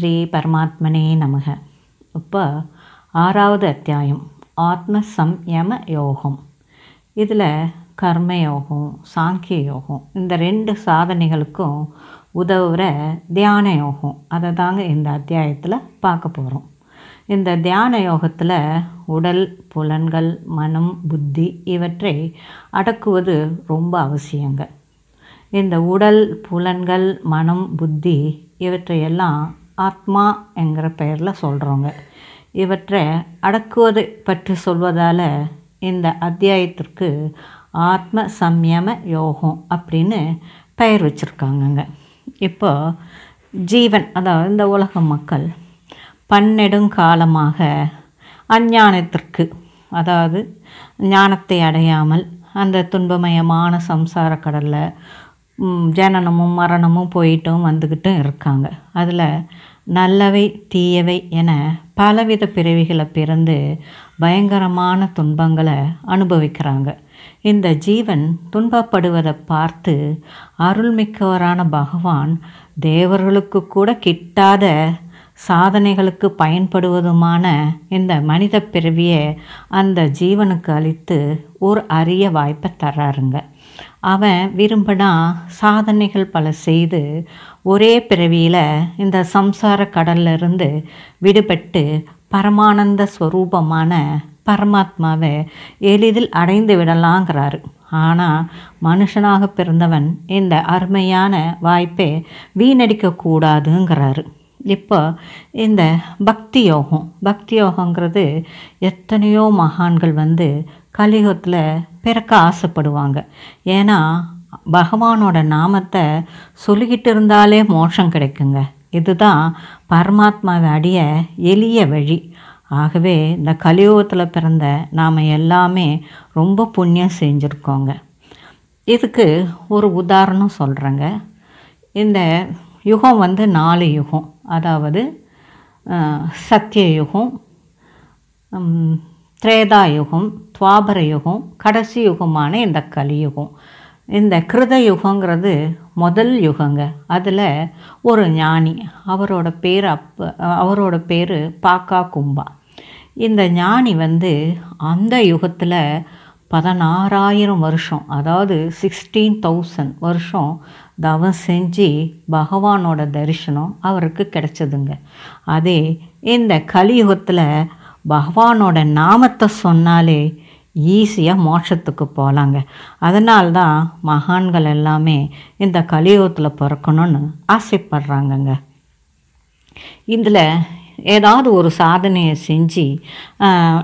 ஸ்ரீ பரமாத்மனே நமக இப்போ ஆறாவது அத்தியாயம் ஆத்ம சம்யம யோகம் இதில் கர்மயோகம் சாங்கிய யோகம் இந்த ரெண்டு சாதனைகளுக்கும் உதவுகிற தியான யோகம் அதை தாங்க இந்த அத்தியாயத்தில் பார்க்க போகிறோம் இந்த தியான யோகத்தில் உடல் புலன்கள் மனம் புத்தி இவற்றை அடக்குவது ரொம்ப அவசியங்க இந்த உடல் புலன்கள் மனம் புத்தி இவற்றையெல்லாம் ஆத்மா என்கிற பெயரில் சொல்கிறோங்க இவற்றை அடக்குவது பற்றி சொல்வதால் இந்த அத்தியாயத்திற்கு ஆத்ம சம்யம யோகம் அப்படின்னு பெயர் வச்சுருக்காங்கங்க இப்போ ஜீவன் அதாவது இந்த உலக மக்கள் பன்னெடுங்காலமாக அஞ்ஞானத்திற்கு அதாவது ஞானத்தை அடையாமல் அந்த துன்பமயமான சம்சார கடலில் ஜனனமும் மரணமும் போயிட்டும் வந்துக்கிட்டும் இருக்காங்க அதில் நல்லவை தீயவை என பலவித பிறவிகளை பிறந்து பயங்கரமான துன்பங்களை அனுபவிக்கிறாங்க இந்த ஜீவன் துன்பப்படுவதை பார்த்து அருள்மிக்கவரான பகவான் தேவர்களுக்கு கூட கிட்டாத சாதனைகளுக்கு பயன்படுவதுமான இந்த மனித பிறவியை அந்த ஜீவனுக்கு அளித்து ஒரு அரிய வாய்ப்பை தர்றாருங்க அவன் விரும்பினா சாதனைகள் பல செய்து ஒரே பிறவியில் இந்த சம்சார கடல்லிருந்து விடுபட்டு பரமானந்த ஸ்வரூபமான பரமாத்மாவை எளிதில் அடைந்து விடலாங்கிறாரு ஆனால் மனுஷனாக பிறந்தவன் இந்த அருமையான வாய்ப்பை வீணடிக்கக்கூடாதுங்கிறாரு இப்போ இந்த பக்தி யோகம் பக்தி யோகங்கிறது எத்தனையோ மகான்கள் வந்து கலியுகத்தில் பிறக்க ஆசைப்படுவாங்க ஏன்னா பகவானோட நாமத்தை சொல்லிக்கிட்டு இருந்தாலே மோஷம் கிடைக்குங்க இதுதான் பரமாத்மாவை அடைய எளிய வழி ஆகவே இந்த கலியுகத்தில் பிறந்த நாம் எல்லாமே ரொம்ப புண்ணியம் செஞ்சுருக்கோங்க இதுக்கு ஒரு உதாரணம் சொல்கிறேங்க இந்த யுகம் வந்து நாலு யுகம் அதாவது சத்தியயுகம் திரேதாயுகம் துவாபர யுகம் கடைசி யுகமான இந்த கலியுகம் இந்த கிருத யுகங்கிறது முதல் யுகங்க அதில் ஒரு ஞானி அவரோட பேர் அப்போ அவரோட பேர் பாக்கா கும்பா இந்த ஞானி வந்து அந்த யுகத்தில் பதினாறாயிரம் வருஷம் அதாவது சிக்ஸ்டீன் தௌசண்ட் வருஷம் தவம் செஞ்சு பகவானோட தரிசனம் அவருக்கு கிடைச்சதுங்க அதே இந்த கலியுகத்தில் பகவானோட நாமத்தை சொன்னாலே ஈஸியாக மோட்சத்துக்கு போகலாங்க அதனால்தான் மகான்கள் எல்லாமே இந்த கலியுகத்தில் பிறக்கணும்னு ஆசைப்படுறாங்கங்க இதில் ஏதாவது ஒரு சாதனையை செஞ்சு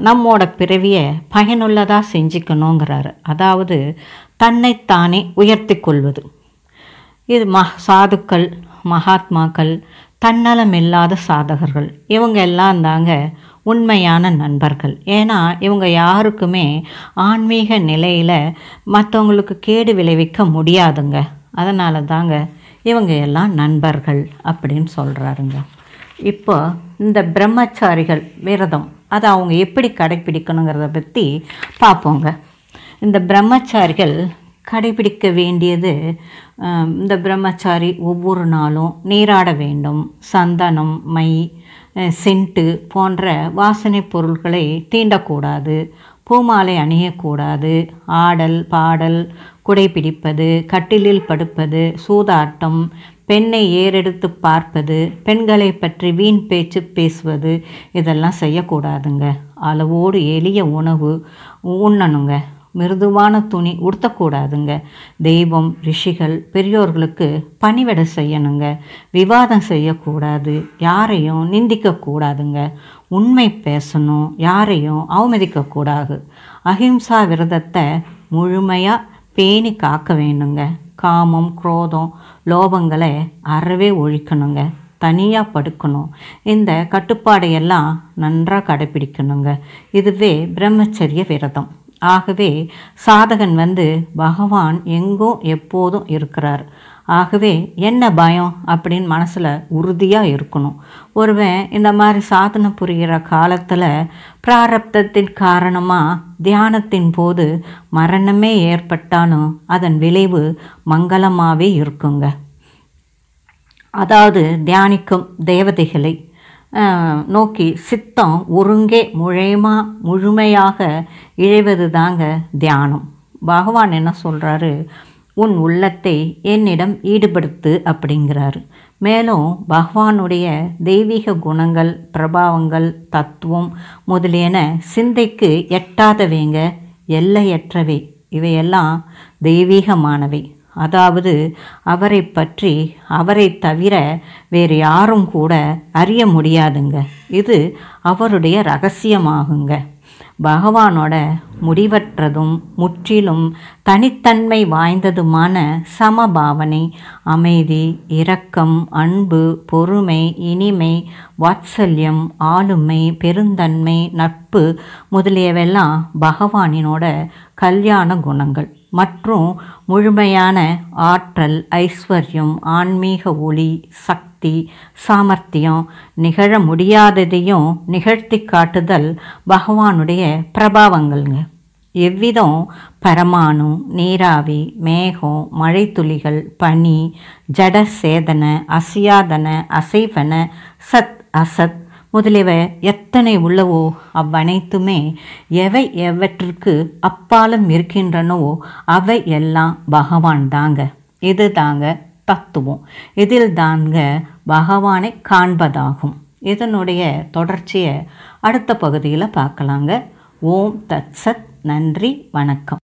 நம்மோட பிறவியை பயனுள்ளதாக செஞ்சுக்கணுங்கிறாரு அதாவது தன்னைத்தானே உயர்த்தி கொள்வது இது ம சாதுக்கள் மகாத்மாக்கள் தன்னலம் இல்லாத சாதகர்கள் இவங்க எல்லாம் தாங்க உண்மையான நண்பர்கள் ஏன்னா இவங்க யாருக்குமே ஆன்மீக நிலையில் மற்றவங்களுக்கு கேடு விளைவிக்க முடியாதுங்க அதனால தாங்க இவங்க எல்லாம் நண்பர்கள் அப்படின்னு சொல்கிறாருங்க இப்போ இந்த பிரம்மச்சாரிகள் விரதம் அதை அவங்க எப்படி கடைப்பிடிக்கணுங்கிறத பற்றி பார்ப்போங்க இந்த பிரம்மச்சாரிகள் கடைபிடிக்க வேண்டியது இந்த பிரம்மச்சாரி ஒவ்வொரு நாளும் நீராட வேண்டும் சந்தனம் மை சென்ட்டு போன்ற வாசனை பொருட்களை தீண்டக்கூடாது பூமாலை அணியக்கூடாது ஆடல் பாடல் குடைப்பிடிப்பது கட்டிலில் படுப்பது சூதாட்டம் பெண்ணை ஏறெடுத்து பார்ப்பது பெண்களை பற்றி வீண் பேச்சு பேசுவது இதெல்லாம் செய்யக்கூடாதுங்க அளவோடு எளிய உணவு உண்ணணுங்க மிருதுவான துணி உடுத்தக்கூடாதுங்க தெய்வம் ரிஷிகள் பெரியோர்களுக்கு பணிவிடை செய்யணுங்க விவாதம் செய்யக்கூடாது யாரையும் நிந்திக்கக்கூடாதுங்க உண்மை பேசணும் யாரையும் அவமதிக்கக்கூடாது அஹிம்சா விரதத்தை முழுமையாக பேணி காக்க வேணுங்க காமம் குரோதம் லோபங்களை அறவே ஒழிக்கணுங்க தனியாக படுக்கணும் இந்த கட்டுப்பாடையெல்லாம் நன்றாக கடைப்பிடிக்கணுங்க இதுவே பிரம்மச்சரிய விரதம் ஆகவே சாதகன் வந்து பகவான் எங்கோ எப்போதும் இருக்கிறார் ஆகவே என்ன பயம் அப்படின்னு மனசில் உறுதியாக இருக்கணும் ஒருவன் இந்த மாதிரி சாதனை புரிகிற காலத்தில் பிராரப்தத்தின் காரணமாக தியானத்தின் போது மரணமே ஏற்பட்டாலும் அதன் விளைவு மங்களமாகவே இருக்குங்க அதாவது தியானிக்கும் தேவதைகளை நோக்கி சித்தம் ஒருங்கே முழையமாக முழுமையாக இழைவது தாங்க தியானம் பகவான் என்ன சொல்கிறாரு உன் உள்ளத்தை என்னிடம் ஈடுபடுத்து அப்படிங்கிறாரு மேலும் பகவானுடைய தெய்வீக குணங்கள் பிரபாவங்கள் தத்துவம் முதலியன சிந்தைக்கு எட்டாதவைங்க எல்லையற்றவை இவையெல்லாம் தெய்வீகமானவை அதாவது அவரை பற்றி அவரை தவிர வேறு யாரும் கூட அறிய முடியாதுங்க இது அவருடைய ரகசியமாகுங்க பகவானோட முடிவற்றதும் முற்றிலும் தனித்தன்மை வாய்ந்ததுமான சமபாவனை அமைதி இரக்கம் அன்பு பொறுமை இனிமை வாத்சல்யம் ஆளுமை பெருந்தன்மை நட்பு முதலியவெல்லாம் பகவானினோட கல்யாண குணங்கள் மற்றும் முழுமையான ஆற்றல் ஐஸ்வர்யம் ஆன்மீக ஒளி சக்தி சக்தி சாமர்த்தியம் நிகழ முடியாததையும் நிகழ்த்தி காட்டுதல் பகவானுடைய பிரபாவங்கள்ங்க எவ்விதம் பரமாணு நீராவி மேகம் மழைத்துளிகள் பனி ஜட சேதன அசியாதன அசைவன சத் அசத் முதலியவை எத்தனை உள்ளவோ அவ்வனைத்துமே எவை எவற்றிற்கு அப்பாலும் இருக்கின்றனவோ அவை எல்லாம் பகவான் தாங்க இது தாங்க தத்துவம் இதில் தாங்க பகவானை காண்பதாகும் இதனுடைய தொடர்ச்சியை அடுத்த பகுதியில் பார்க்கலாங்க ஓம் தத்சத் நன்றி வணக்கம்